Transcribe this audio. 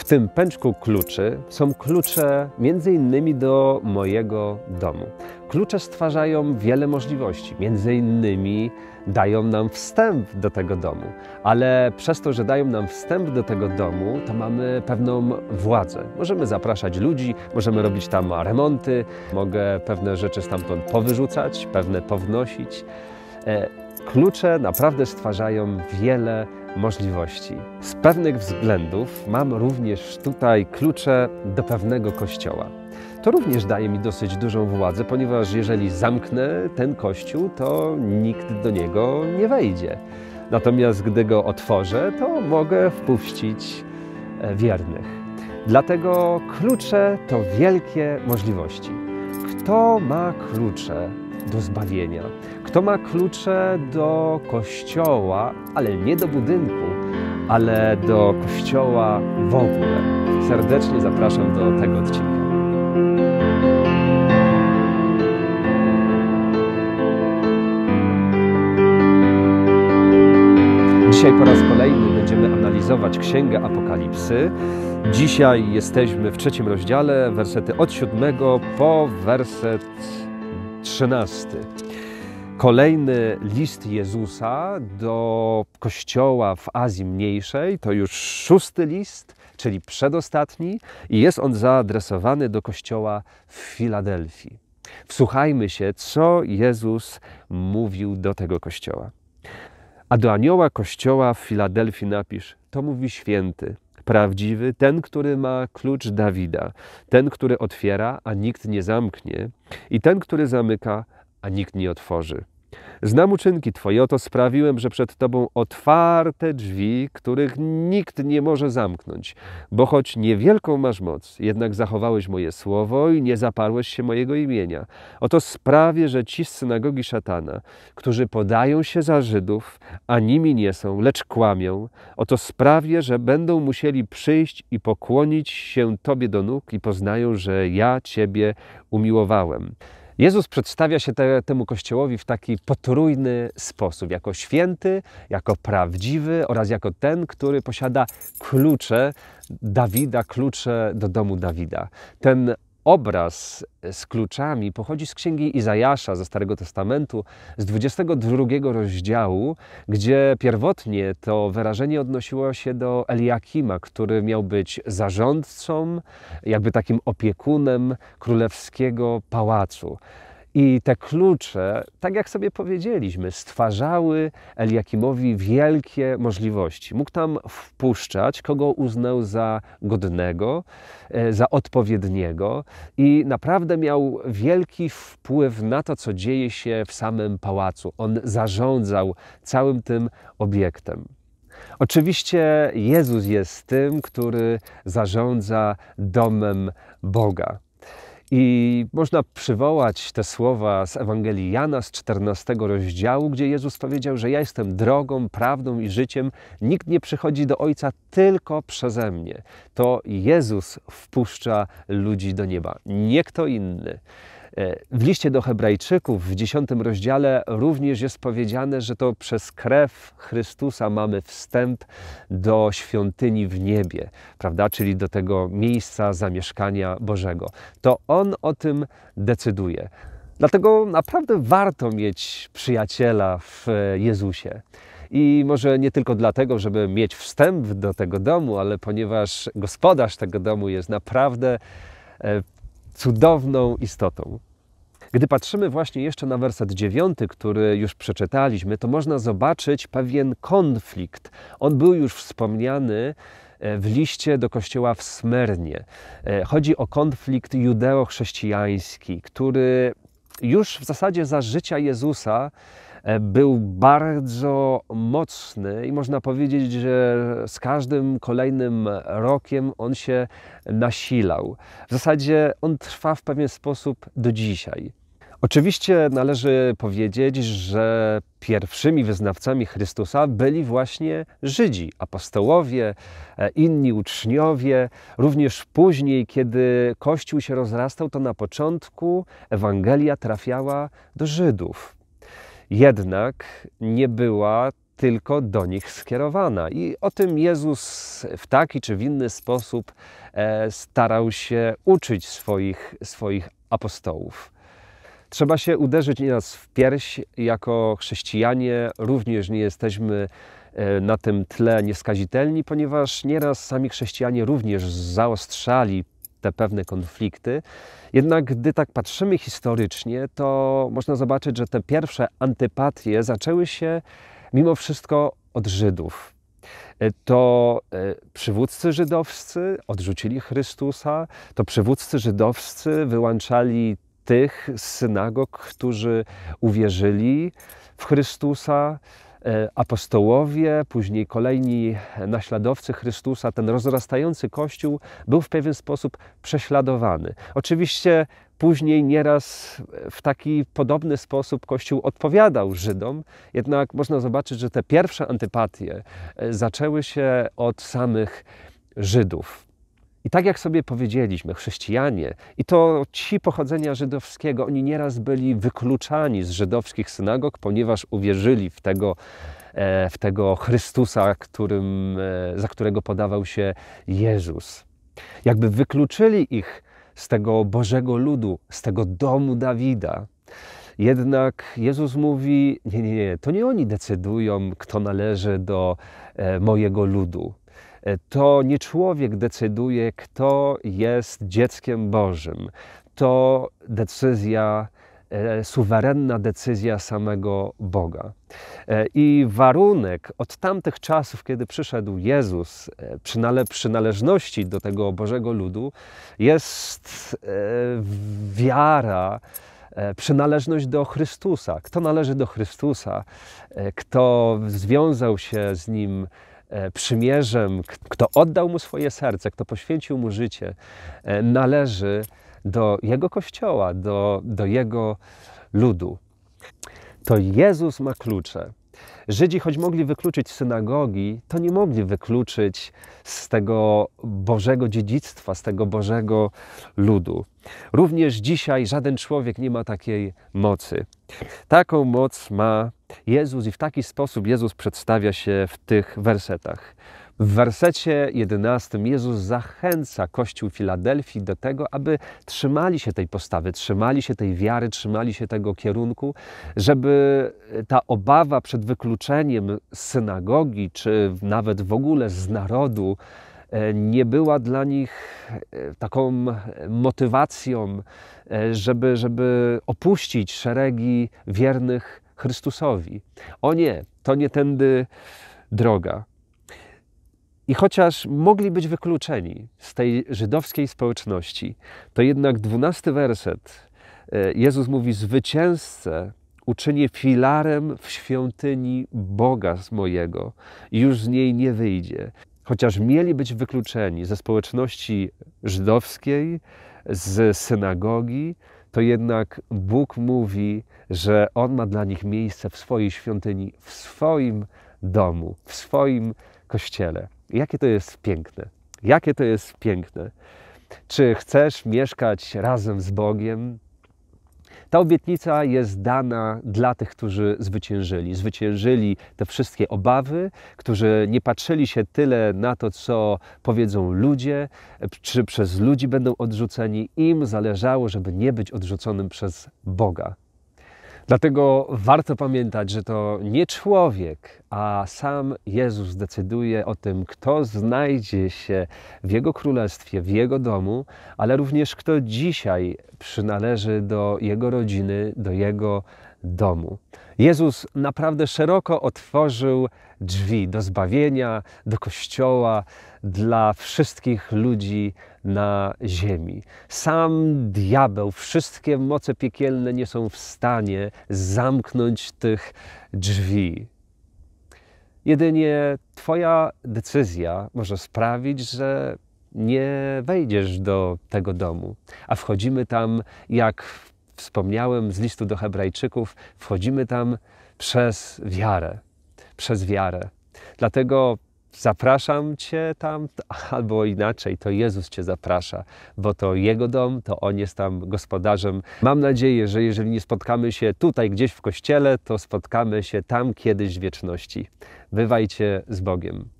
W tym pęczku kluczy są klucze między innymi do mojego domu. Klucze stwarzają wiele możliwości, między innymi dają nam wstęp do tego domu, ale przez to, że dają nam wstęp do tego domu, to mamy pewną władzę. Możemy zapraszać ludzi, możemy robić tam remonty, mogę pewne rzeczy stamtąd powyrzucać, pewne pownosić. E, klucze naprawdę stwarzają wiele możliwości. Z pewnych względów mam również tutaj klucze do pewnego kościoła. To również daje mi dosyć dużą władzę, ponieważ jeżeli zamknę ten kościół, to nikt do niego nie wejdzie. Natomiast gdy go otworzę, to mogę wpuścić e, wiernych. Dlatego klucze to wielkie możliwości. Kto ma klucze do zbawienia? Kto ma klucze do kościoła, ale nie do budynku, ale do kościoła w ogóle? Serdecznie zapraszam do tego odcinka. Dzisiaj po raz kolejny będziemy analizować Księgę Apokalipsy. Dzisiaj jesteśmy w trzecim rozdziale, wersety od siódmego po werset trzynasty. Kolejny list Jezusa do kościoła w Azji Mniejszej to już szósty list, czyli przedostatni, i jest on zaadresowany do kościoła w Filadelfii. Wsłuchajmy się, co Jezus mówił do tego kościoła. A do anioła kościoła w Filadelfii napisz: To mówi święty, prawdziwy, ten, który ma klucz Dawida, ten, który otwiera, a nikt nie zamknie, i ten, który zamyka, a nikt nie otworzy. Znam uczynki Twoje, oto sprawiłem, że przed Tobą otwarte drzwi, których nikt nie może zamknąć, bo choć niewielką masz moc, jednak zachowałeś moje słowo i nie zaparłeś się mojego imienia. Oto sprawię, że ci z synagogi szatana, którzy podają się za Żydów, a nimi nie są, lecz kłamią, oto sprawię, że będą musieli przyjść i pokłonić się Tobie do nóg i poznają, że ja Ciebie umiłowałem. Jezus przedstawia się te, temu kościołowi w taki potrójny sposób: jako święty, jako prawdziwy oraz jako ten, który posiada klucze Dawida, klucze do domu Dawida. Ten obraz z kluczami pochodzi z księgi Izajasza ze Starego Testamentu, z 22 rozdziału, gdzie pierwotnie to wyrażenie odnosiło się do Eliakima, który miał być zarządcą, jakby takim opiekunem królewskiego pałacu. I te klucze, tak jak sobie powiedzieliśmy, stwarzały Eliakimowi wielkie możliwości. Mógł tam wpuszczać, kogo uznał za godnego, e, za odpowiedniego i naprawdę miał wielki wpływ na to, co dzieje się w samym pałacu. On zarządzał całym tym obiektem. Oczywiście Jezus jest tym, który zarządza domem Boga. I można przywołać te słowa z Ewangelii Jana z 14 rozdziału, gdzie Jezus powiedział, że ja jestem drogą, prawdą i życiem. Nikt nie przychodzi do Ojca tylko przeze mnie. To Jezus wpuszcza ludzi do nieba, nie kto inny. E, w liście do Hebrajczyków w dziesiątym rozdziale również jest powiedziane, że to przez krew Chrystusa mamy wstęp do świątyni w niebie, prawda? Czyli do tego miejsca zamieszkania Bożego. To On o tym decyduje. Dlatego naprawdę warto mieć przyjaciela w e, Jezusie. I może nie tylko dlatego, żeby mieć wstęp do tego domu, ale ponieważ gospodarz tego domu jest naprawdę e, cudowną istotą. Gdy patrzymy właśnie jeszcze na werset dziewiąty, który już przeczytaliśmy, to można zobaczyć pewien konflikt. On był już wspomniany e, w liście do kościoła w Smernie. E, chodzi o konflikt judeo-chrześcijański, który już w zasadzie za życia Jezusa e, był bardzo mocny i można powiedzieć, że z każdym kolejnym rokiem on się nasilał. W zasadzie on trwa w pewien sposób do dzisiaj. Oczywiście należy powiedzieć, że pierwszymi wyznawcami Chrystusa byli właśnie Żydzi, apostołowie, e, inni uczniowie. Również później, kiedy Kościół się rozrastał, to na początku Ewangelia trafiała do Żydów. Jednak nie była tylko do nich skierowana. I o tym Jezus w taki czy w inny sposób e, starał się uczyć swoich, swoich apostołów. Trzeba się uderzyć nieraz w pierś. Jako chrześcijanie również nie jesteśmy e, na tym tle nieskazitelni, ponieważ nieraz sami chrześcijanie również zaostrzali te pewne konflikty. Jednak gdy tak patrzymy historycznie, to można zobaczyć, że te pierwsze antypatie zaczęły się mimo wszystko od Żydów. E, to e, przywódcy żydowscy odrzucili Chrystusa, to przywódcy żydowscy wyłączali tych z synagog, którzy uwierzyli w Chrystusa, e, apostołowie, później kolejni naśladowcy Chrystusa, ten rozrastający kościół był w pewien sposób prześladowany. Oczywiście później nieraz w taki podobny sposób Kościół odpowiadał Żydom, jednak można zobaczyć, że te pierwsze antypatie e, zaczęły się od samych Żydów. I tak jak sobie powiedzieliśmy, chrześcijanie, i to ci pochodzenia żydowskiego, oni nieraz byli wykluczani z żydowskich synagog, ponieważ uwierzyli w tego, e, w tego Chrystusa, którym, e, za którego podawał się Jezus. Jakby wykluczyli ich z tego Bożego ludu, z tego domu Dawida. Jednak Jezus mówi: Nie, nie, nie, to nie oni decydują, kto należy do e, mojego ludu. E, to nie człowiek decyduje, kto jest dzieckiem Bożym. To decyzja e, suwerenna decyzja samego Boga. E, I warunek od tamtych czasów, kiedy przyszedł Jezus, przynale przynależności do tego Bożego ludu, jest wiara, przynależność do Chrystusa. Kto należy do Chrystusa, kto związał się z Nim E, przymierzem, kto oddał mu swoje serce, kto poświęcił mu życie, e, należy do jego kościoła, do, do jego ludu. To Jezus ma klucze. Żydzi, choć mogli wykluczyć synagogi, to nie mogli wykluczyć z tego Bożego dziedzictwa, z tego Bożego ludu. Również dzisiaj żaden człowiek nie ma takiej mocy. Taką moc ma Jezus i w taki sposób Jezus przedstawia się w tych wersetach. W wersecie 11 Jezus zachęca Kościół Filadelfii do tego, aby trzymali się tej postawy, trzymali się tej wiary, trzymali się tego kierunku, żeby ta obawa przed wykluczeniem z synagogi, czy nawet w ogóle z narodu, e, nie była dla nich e, taką motywacją, e, żeby, żeby opuścić szeregi wiernych Chrystusowi. O nie, to nie tędy droga. I chociaż mogli być wykluczeni z tej żydowskiej społeczności, to jednak dwunasty werset e, Jezus mówi: Zwycięzcę uczynię filarem w świątyni Boga z mojego i już z niej nie wyjdzie. Chociaż mieli być wykluczeni ze społeczności żydowskiej, z synagogi, to jednak Bóg mówi, że On ma dla nich miejsce w swojej świątyni, w swoim domu, w swoim kościele. Jakie to jest piękne! Jakie to jest piękne! Czy chcesz mieszkać razem z Bogiem? Ta obietnica jest dana dla tych, którzy zwyciężyli. Zwyciężyli te wszystkie obawy, którzy nie patrzyli się tyle na to, co powiedzą ludzie, czy przez ludzi będą odrzuceni. Im zależało, żeby nie być odrzuconym przez Boga. Dlatego warto pamiętać, że to nie człowiek, a sam Jezus decyduje o tym, kto znajdzie się w Jego królestwie, w Jego domu, ale również kto dzisiaj przynależy do Jego rodziny, do Jego domu. Jezus naprawdę szeroko otworzył drzwi do zbawienia, do kościoła, dla wszystkich ludzi na ziemi. Sam diabeł, wszystkie moce piekielne nie są w stanie zamknąć tych drzwi. Jedynie Twoja decyzja może sprawić, że nie wejdziesz do tego domu, a wchodzimy tam jak wspomniałem z listu do Hebrajczyków, wchodzimy tam przez wiarę, przez wiarę. Dlatego zapraszam Cię tam, albo inaczej, to Jezus Cię zaprasza, bo to Jego dom, to On jest tam gospodarzem. Mam nadzieję, że jeżeli nie spotkamy się tutaj gdzieś w kościele, to spotkamy się tam kiedyś w wieczności. Bywajcie z Bogiem.